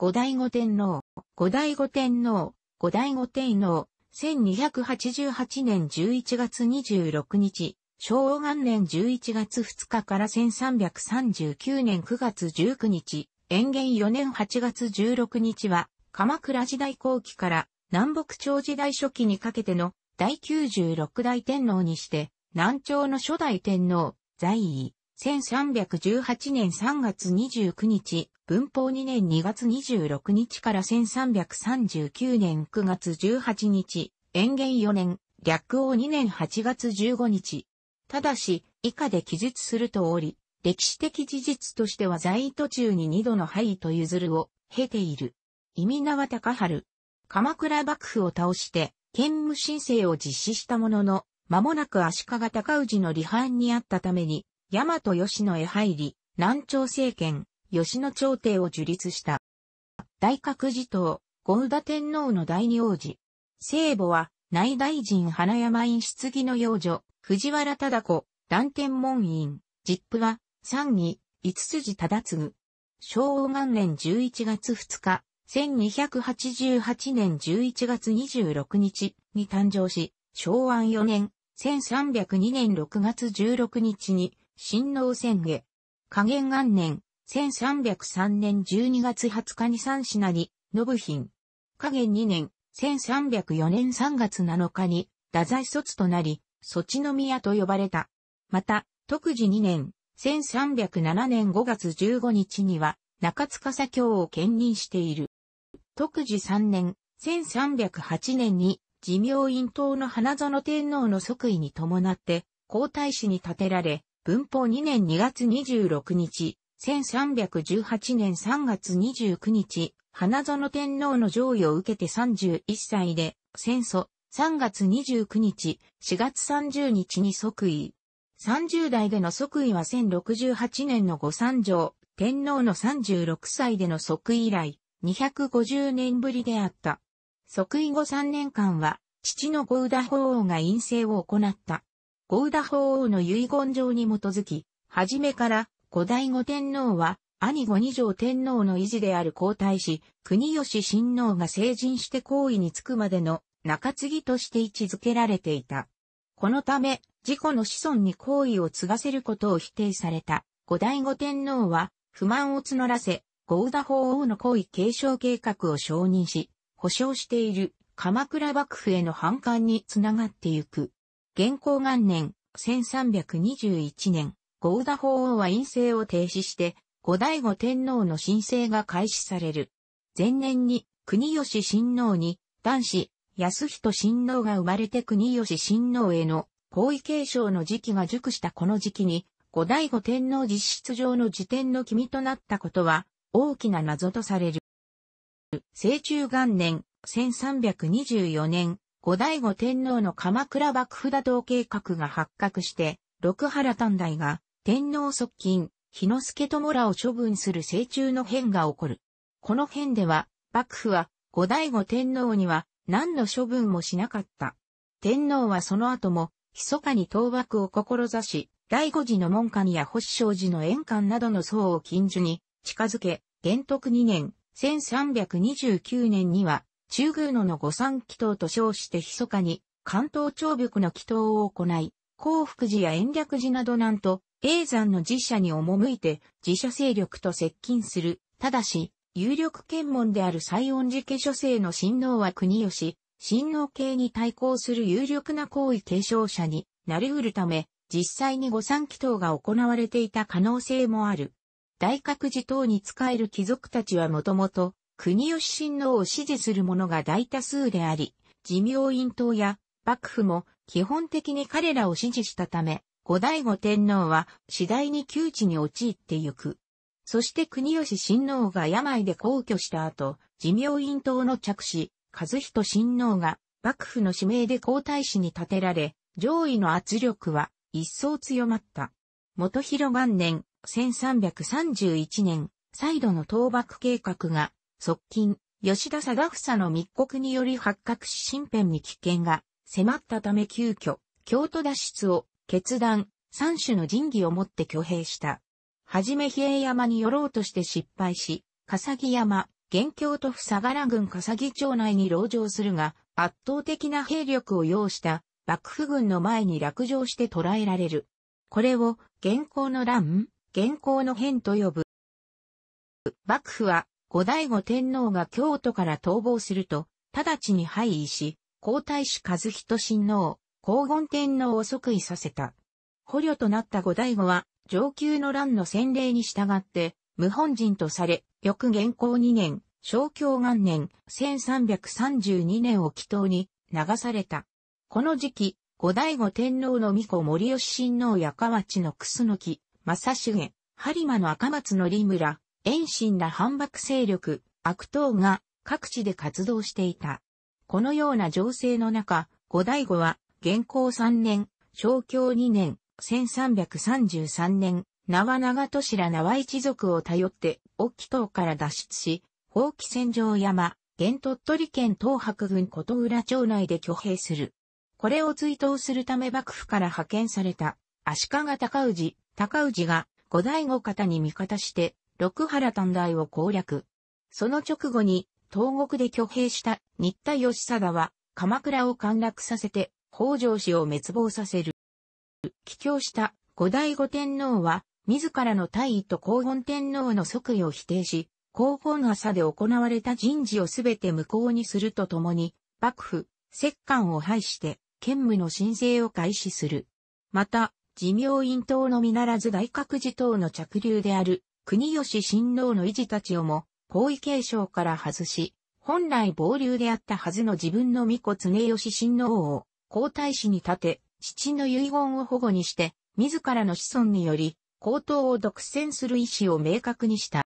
後醍醐天皇、後醍醐天皇、後醍醐天皇、1288年11月26日、昭和元年11月2日から1339年9月19日、延元4年8月16日は、鎌倉時代後期から南北朝時代初期にかけての第96代天皇にして、南朝の初代天皇、在位。1318年3月29日、文法2年2月26日から1339年9月18日、延元4年、略王2年8月15日。ただし、以下で記述するとおり、歴史的事実としては在位途中に2度の敗位と譲るを経ている。意味縄高春。鎌倉幕府を倒して、兼務申請を実施したものの、間もなく足利高氏の離反にあったために、大和吉野へ入り、南朝政権、吉野朝廷を樹立した。大覚寺党、ゴウダ天皇の第二王子。聖母は、内大臣花山院質疑の養女、藤原忠子、断天門院、実父は、三義、五筋忠次。昭和元年11月2日、1288年11月26日に誕生し、昭和4年、1302年6月16日に新農宣下。加減元年、1303年12月20日に三品に、信品。加減2年、1304年3月7日に、太宰卒となり、措置の宮と呼ばれた。また、特治2年、1307年5月15日には、中塚左京を兼任している。特治3年、1308年に、寺明院党の花園天皇の即位に伴って、皇太子に建てられ、文法2年2月26日、1318年3月29日、花園天皇の上位を受けて31歳で、戦争、3月29日、4月30日に即位。30代での即位は1068年の御三条、天皇の36歳での即位以来、250年ぶりであった。即位後3年間は、父のゴ宇田法王が陰性を行った。ゴーダ法王の遺言状に基づき、はじめから後醍醐天皇は兄五二条天皇の維持である皇太子、国吉親王が成人して皇位につくまでの中継ぎとして位置づけられていた。このため、自己の子孫に皇位を継がせることを否定された後醍醐天皇は不満を募らせ、ゴーダ法王の皇位継承計画を承認し、保障している鎌倉幕府への反感につながってゆく。元寇元年、1321年、ゴーダ法王は陰性を停止して、後醍醐天皇の申請が開始される。前年に、国吉親王に、男子、安人親王が生まれて国吉親王への、皇位継承の時期が熟したこの時期に、後醍醐天皇実質上の辞典の君となったことは、大きな謎とされる。清中元年、1324年、後醍醐天皇の鎌倉幕府打倒計画が発覚して、六原短大が天皇側近、日之助友らを処分する成中の変が起こる。この変では、幕府は後醍醐天皇には何の処分もしなかった。天皇はその後も、密かに倒幕を志し、醍醐寺の門下にや保守寺の円環などの僧を近所に近づけ、元徳2年、1329年には中宮野の御三祈祷と称して密かに、関東長玉の祈祷を行い、幸福寺や延暦寺などなんと、永山の寺社に赴いて、寺社勢力と接近する。ただし、有力検問である西音寺家諸生の親王は国吉、親王系に対抗する有力な行為継承者になり得るため、実際に御三祈祷が行われていた可能性もある。大覚寺等に仕える貴族たちはもともと、国吉親王を支持する者が大多数であり、自明院党や幕府も基本的に彼らを支持したため、後醍醐天皇は次第に窮地に陥ってゆく。そして国吉親王が病で皇居した後、自明院党の着手、和人親王が幕府の指名で皇太子に立てられ、上位の圧力は一層強まった。元広元年、1331年、再度の倒幕計画が側近、吉田貞房の密告により発覚し身辺に危険が迫ったため急遽、京都脱出を決断、三種の神器をもって挙兵した。はじめ比叡山に寄ろうとして失敗し、笠木山、元京都府相良郡笠木町内に籠城するが、圧倒的な兵力を要した幕府軍の前に落城して捕らえられる。これを、現行の乱、現行の変と呼ぶ。幕府は後醍醐天皇が京都から逃亡すると、直ちに廃位し、皇太子和人親王、皇言天皇を即位させた。捕虜となった後醍醐は、上級の乱の先例に従って、無本人とされ、翌元寇2年、正教元年、1332年を祈祷に流された。この時期、後醍醐天皇の御子森吉親王や河内の楠木、正重、播磨の赤松の利村、遠心な反幕勢力、悪党が各地で活動していた。このような情勢の中、後醍醐は、元寇3年、昭教2年、1333年、縄長都ら縄一族を頼って、沖島から脱出し、放棄戦場山、現鳥取県東白郡琴浦町内で挙兵する。これを追悼するため幕府から派遣された、足利高氏、高氏が後醍醐方に味方して、六原短大を攻略。その直後に、東国で挙兵した新田義貞は、鎌倉を陥落させて、北条氏を滅亡させる。帰郷した後醍醐天皇は、自らの大位と皇本天皇の即位を否定し、皇本朝で行われた人事をすべて無効にするとともに、幕府、摂関を廃して、兼務の申請を開始する。また、寺明院党のみならず大覚寺党の着流である国吉親王の維持たちをも、皇位継承から外し、本来傍流であったはずの自分の巫女常吉親王を、皇太子に立て、父の遺言を保護にして、自らの子孫により、皇統を独占する意思を明確にした。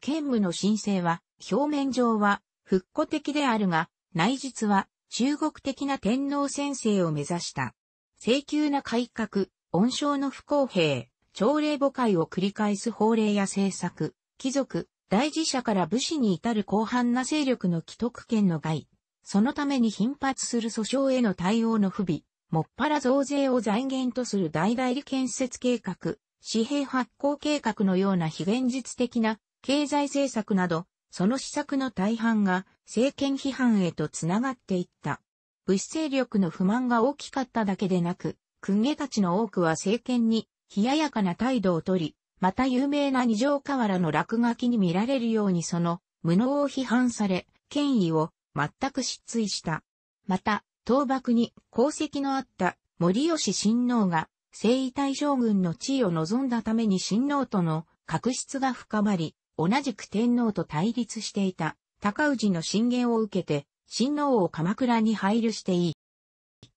剣武の申請は、表面上は、復古的であるが、内実は、中国的な天皇先生を目指した。請求な改革、恩賞の不公平、朝礼母会を繰り返す法令や政策、貴族、大事者から武士に至る広範な勢力の既得権の害、そのために頻発する訴訟への対応の不備、もっぱら増税を財源とする大代理建設計画、紙幣発行計画のような非現実的な経済政策など、その施策の大半が政権批判へとつながっていった。武士勢力の不満が大きかっただけでなく、公家たちの多くは政権に冷ややかな態度をとり、また有名な二条河原の落書きに見られるようにその、無能を批判され、権威を全く失墜した。また、倒幕に功績のあった森吉親王が、征夷大将軍の地位を望んだために親王との確執が深まり、同じく天皇と対立していた高氏の進言を受けて、親王を鎌倉に配慮していい。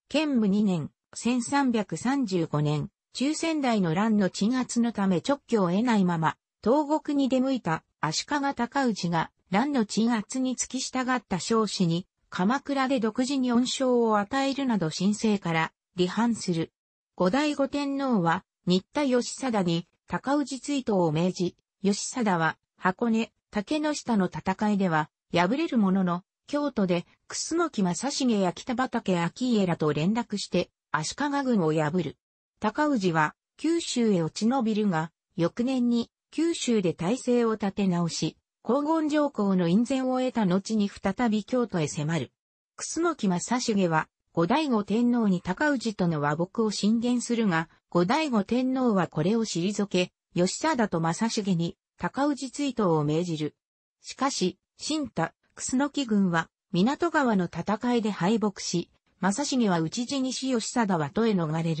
建武2年、1335年、中仙台の乱の鎮圧のため直挙を得ないまま、東国に出向いた足利高氏が乱の鎮圧に付き従った少子に、鎌倉で独自に恩賞を与えるなど申請から離反する。五代五天皇は、新田義貞に高氏追悼を命じ、義貞は箱根、竹の下の戦いでは、敗れるものの、京都で、楠木正成や北畠秋家らと連絡して、足利軍を破る。高氏は九州へ落ち延びるが、翌年に九州で体制を立て直し、黄金上皇の院前を得た後に再び京都へ迫る。楠木正成は、後醍醐天皇に高氏との和睦を進言するが、後醍醐天皇はこれを退け、吉貞と正成に高氏追悼を命じる。しかし、新田、楠木軍は、港川の戦いで敗北し、正成は討ち死にし吉貞は都へ逃れる。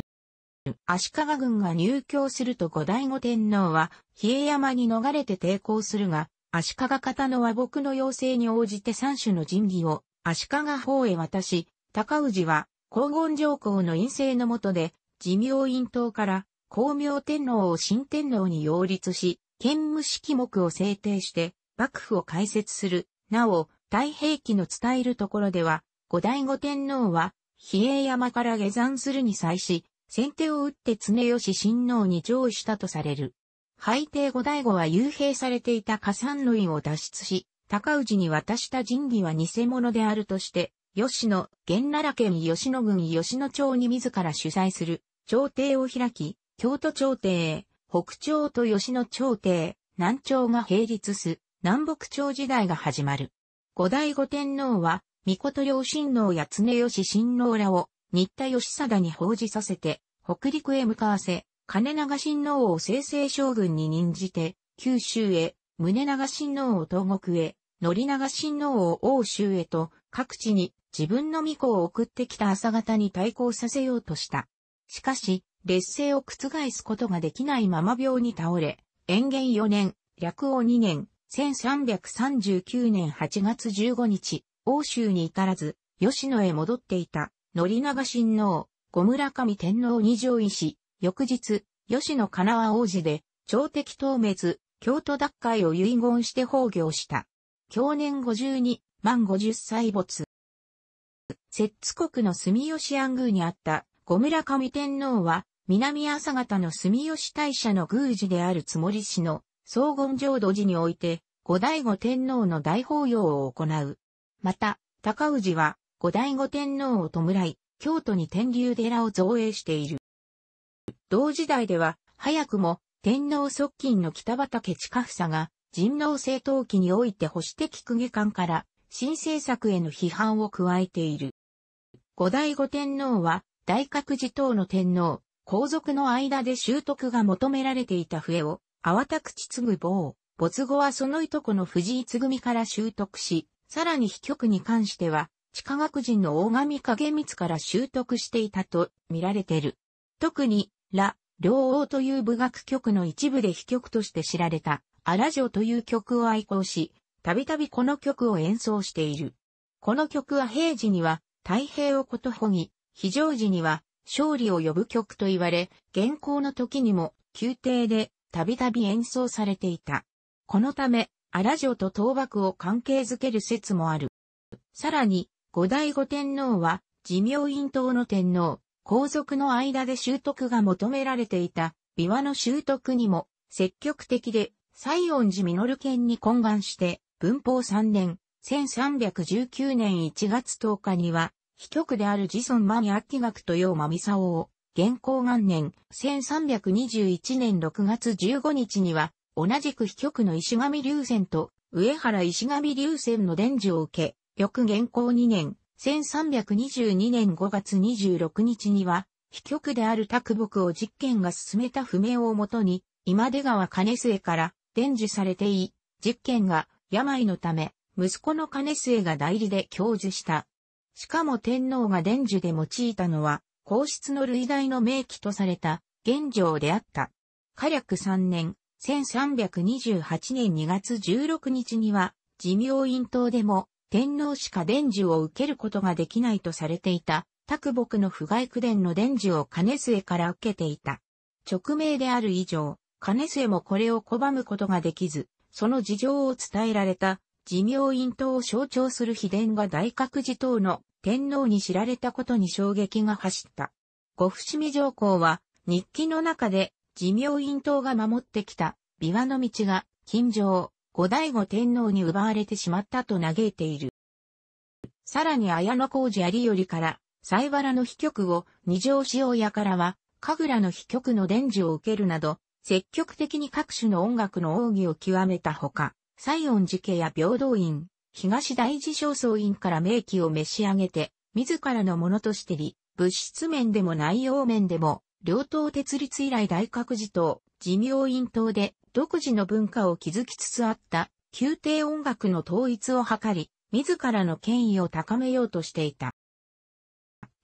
足利軍が入京すると後醍醐天皇は、比叡山に逃れて抵抗するが、足利方の和睦の要請に応じて三種の神器を足利方へ渡し、高氏は、黄金上皇の陰性の下で、寺明院党から、光明天皇を新天皇に擁立し、兼務式目を制定して、幕府を開設する。なお、太平記の伝えるところでは、後醍醐天皇は、比叡山から下山するに際し、先手を打って常吉親王に上位したとされる。敗帝後醍醐は幽閉されていた加算類を脱出し、高氏に渡した神儀は偽物であるとして、吉野、源奈良県吉野郡吉野町に自ら主催する朝廷を開き、京都朝廷、北朝と吉野朝廷、南朝が並立す、南北朝時代が始まる。後醍醐天皇は、御事両親王や常吉親王らを新田義貞に奉仕させて、北陸へ向かわせ、金長親王を正々将軍に任じて、九州へ、宗長親王を東国へ、則長親王を欧州へと、各地に自分の御子を送ってきた朝方に対抗させようとした。しかし、劣勢を覆すことができないまま病に倒れ、延元4年、略王2年、1339年8月15日、欧州に至らず、吉野へ戻っていた。宣長親王、小村上天皇二条医師、翌日、吉野金輪王子で、朝敵討滅、京都奪回を遺言して崩御した。去年52、万50歳没。摂津国の住吉安宮にあった小村上天皇は、南朝方の住吉大社の宮司であるつもり氏の総言浄土寺において、後醍醐天皇の大法要を行う。また、高氏は、後醍醐天皇を弔い、京都に天竜寺を造営している。同時代では、早くも天皇側近の北畠近房が、人皇政党期において保守的区議官から、新政策への批判を加えている。後醍醐天皇は、大覚寺等の天皇、皇族の間で習得が求められていた笛を、粟田口継ぐ坊、没後はそのいとこの藤井継ぐから習得し、さらに秘局に関しては、地下学人の大神影光から習得していたと見られている。特に、ラ、両王という部楽曲の一部で秘曲として知られた、アラジオという曲を愛好し、たびたびこの曲を演奏している。この曲は平時には、太平をことほぎ、非常時には、勝利を呼ぶ曲と言われ、現行の時にも、宮廷で、たびたび演奏されていた。このため、アラジオと倒幕を関係づける説もある。さらに、後醍醐天皇は、自明院党の天皇、皇族の間で習得が求められていた、琵琶の習得にも、積極的で、西園寺実県に懇願して、文法3年、1319年1月10日には、被局である自尊間に秋学と陽間美沙を、現行元年、1321年6月15日には、同じく被局の石上流線と、上原石上流線の伝授を受け、翌現行2年、1322年5月26日には、被局である卓木を実験が進めた不明をもとに、今出川金末から伝授されていい、実験が病のため、息子の金末が代理で教授した。しかも天皇が伝授で用いたのは、皇室の類大の名器とされた、現状であった。火略3年、1328年2月16日には、寿命院島でも、天皇しか伝授を受けることができないとされていた、卓木の不外区伝の伝授を金末から受けていた。直命である以上、金末もこれを拒むことができず、その事情を伝えられた、寿明院党を象徴する秘伝が大覚寺等の天皇に知られたことに衝撃が走った。五伏見上皇は、日記の中で、寿明院党が守ってきた、琵琶の道が、近城、後醍醐天皇に奪われてしまったと嘆いている。さらに綾小路有頼から、西原の秘局を二条塩屋からは、神楽の秘局の伝授を受けるなど、積極的に各種の音楽の奥義を極めたほか、西音寺家や平等院、東大寺正倉院から名器を召し上げて、自らのものとして理、物質面でも内容面でも、両党鉄立以来大覚寺党、寺明院党で、独自の文化を築きつつあった宮廷音楽の統一を図り、自らの権威を高めようとしていた。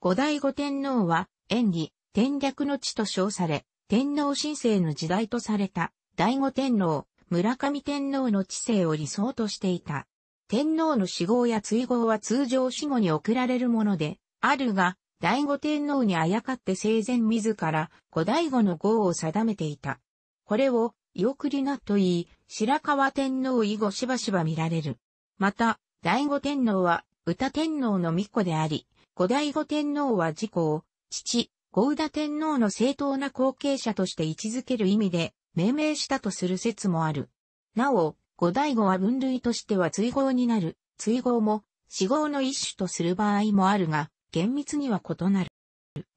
後醍醐天皇は、演技、天略の地と称され、天皇神聖の時代とされた、醍醐天皇、村上天皇の治世を理想としていた。天皇の死号や追号は通常死後に送られるもので、あるが、醍醐天皇にあやかって生前自ら、後醍醐の号を定めていた。これを、居送りなといい、白河天皇以後しばしば見られる。また、醍醐天皇は、歌天皇の御子であり、後醍醐天皇は自公、父、後宇田天皇の正当な後継者として位置づける意味で、命名したとする説もある。なお、後醍醐は分類としては追号になる、追号も、死号の一種とする場合もあるが、厳密には異なる。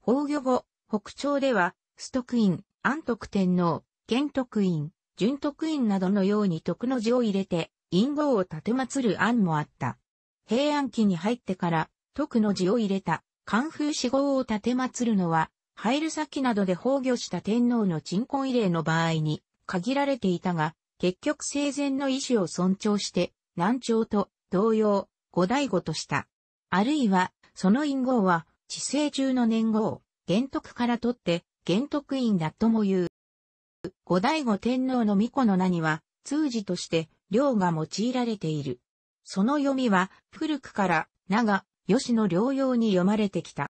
崩御後、北朝では、クイン、安徳天皇、玄徳院、純徳院などのように徳の字を入れて、陰謀を建て祀る案もあった。平安期に入ってから、徳の字を入れた、関風四号を建て祀るのは、入る先などで崩御した天皇の鎮魂慰霊の場合に限られていたが、結局生前の意思を尊重して、南朝と同様、五代五とした。あるいは、その陰号は、治世中の年号、玄徳から取って、玄徳院だとも言う。後醍醐天皇の巫女の名には、通詞として、両が用いられている。その読みは、古くから、長、吉野両用に読まれてきた。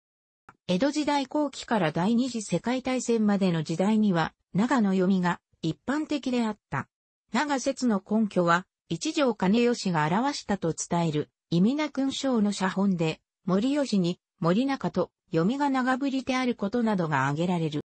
江戸時代後期から第二次世界大戦までの時代には、長の読みが一般的であった。長説の根拠は、一条兼義が表したと伝える、意味な勲章の写本で、森吉に、森中と、読みが長ぶりであることなどが挙げられる。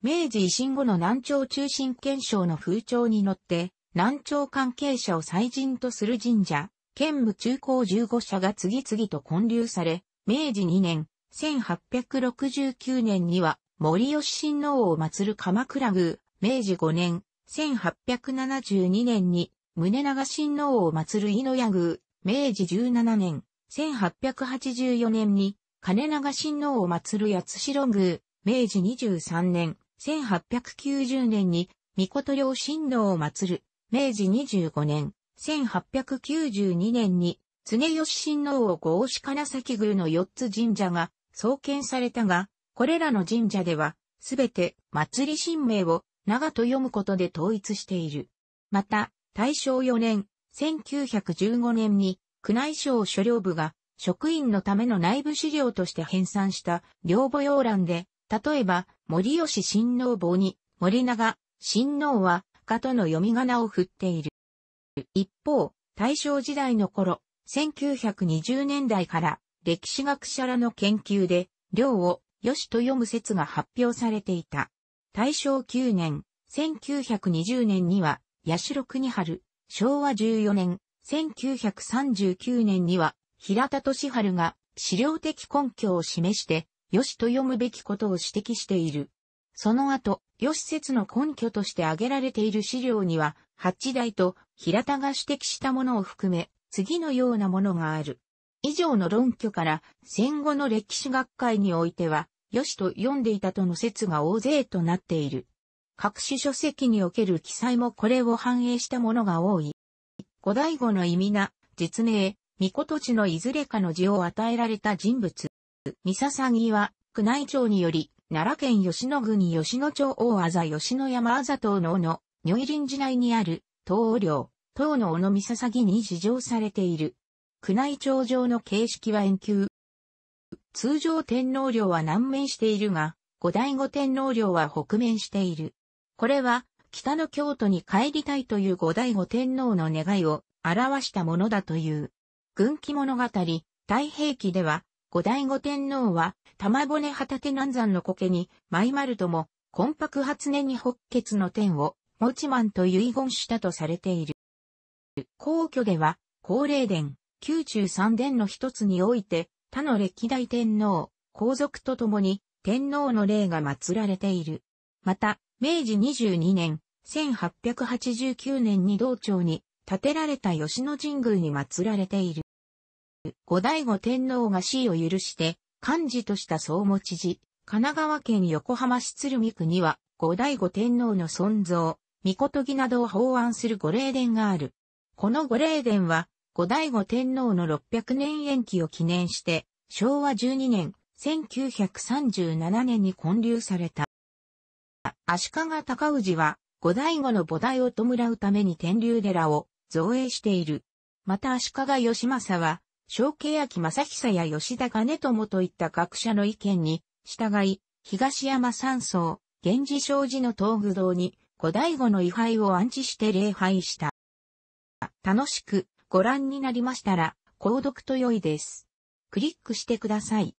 明治維新後の南朝中心憲章の風潮に乗って、南朝関係者を祭神とする神社、県務中高15社が次々と建立され、明治2年、1869年には森吉親王を祀る鎌倉宮、明治5年、1872年に宗長親王を祀る井野屋宮、明治17年、1884年に金長親王を祀る八代宮、明治23年、1890年に、御事領神道を祀る、明治25年、1892年に、常吉神皇を合子金崎宮の4つ神社が創建されたが、これらの神社では、すべて祭り神名を長と読むことで統一している。また、大正4年、1915年に、宮内省所領部が職員のための内部資料として編纂した両母要欄で、例えば、森吉親王坊に、森永、親王は、かとの読み仮名を振っている。一方、大正時代の頃、1920年代から歴史学者らの研究で、量を、よしと読む説が発表されていた。大正9年、1920年には、八代国春、昭和14年、1939年には、平田敏春が資料的根拠を示して、よしと読むべきことを指摘している。その後、よし説の根拠として挙げられている資料には、八代と平田が指摘したものを含め、次のようなものがある。以上の論拠から、戦後の歴史学会においては、よしと読んでいたとの説が大勢となっている。各種書籍における記載もこれを反映したものが多い。五代語の意味な、実名、御事地のいずれかの字を与えられた人物。三笹木は、宮内庁により、奈良県吉野郡吉野町大あざ吉野山あざ等のの、如意林寺内にある、東欧領、等の尾の三笹木に試乗されている。宮内庁上の形式は円球。通常天皇陵は南面しているが、後醍醐天皇陵は北面している。これは、北の京都に帰りたいという後醍醐天皇の願いを表したものだという。軍記物語、太平記では、後醍醐天皇は、玉骨畑南山の苔に、舞丸とも、魂白初音に北血の天を、持ちマンと遺言したとされている。皇居では、皇霊殿、宮中三殿の一つにおいて、他の歴代天皇、皇族と共に、天皇の霊が祀られている。また、明治22年、1889年に道庁に建てられた吉野神宮に祀られている。後醍醐天皇が死を許して、幹事とした総持ち事、神奈川県横浜市鶴見区には、後醍醐天皇の尊像、御事儀などを法案する御霊殿がある。この御霊殿は、後醍醐天皇の600年延期を記念して、昭和12年、1937年に建立された。足利高氏は、後醍醐の菩提を弔うために天竜寺を造営している。また足利義政は、小慶明正久や吉田兼友といった学者の意見に、従い、東山山荘、源氏商事の東具堂に、古代後の位牌を安置して礼拝した。楽しくご覧になりましたら、購読と良いです。クリックしてください。